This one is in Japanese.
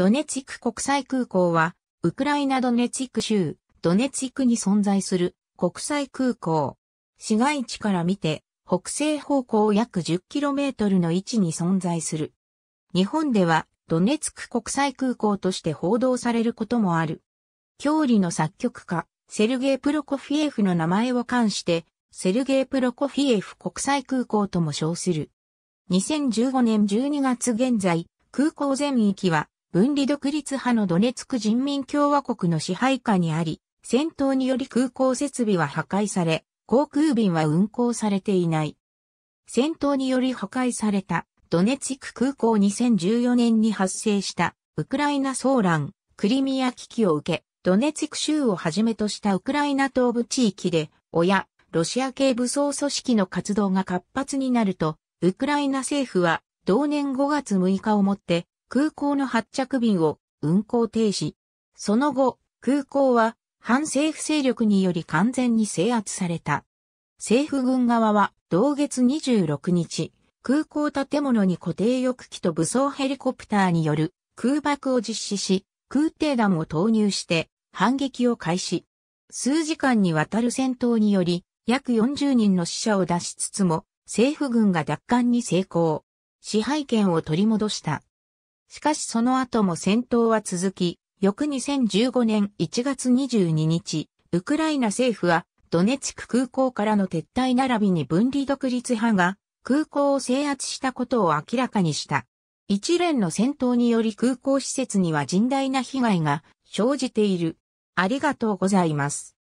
ドネツィク国際空港は、ウクライナドネツィク州、ドネツィクに存在する国際空港。市街地から見て、北西方向約 10km の位置に存在する。日本では、ドネツク国際空港として報道されることもある。郷里の作曲家、セルゲイ・プロコフィエフの名前を冠して、セルゲイ・プロコフィエフ国際空港とも称する。2015年12月現在、空港全域は分離独立派のドネツク人民共和国の支配下にあり、戦闘により空港設備は破壊され、航空便は運航されていない。戦闘により破壊されたドネツク空港2014年に発生したウクライナ騒乱、クリミア危機を受け、ドネツク州をはじめとしたウクライナ東部地域で、親、ロシア系武装組織の活動が活発になると、ウクライナ政府は同年5月6日をもって空港の発着便を運航停止。その後、空港は反政府勢力により完全に制圧された。政府軍側は同月26日、空港建物に固定翼機と武装ヘリコプターによる空爆を実施し、空挺弾を投入して反撃を開始。数時間にわたる戦闘により、約40人の死者を出しつつも、政府軍が奪還に成功。支配権を取り戻した。しかしその後も戦闘は続き、翌2015年1月22日、ウクライナ政府は、ドネツク空港からの撤退並びに分離独立派が、空港を制圧したことを明らかにした。一連の戦闘により空港施設には甚大な被害が生じている。ありがとうございます。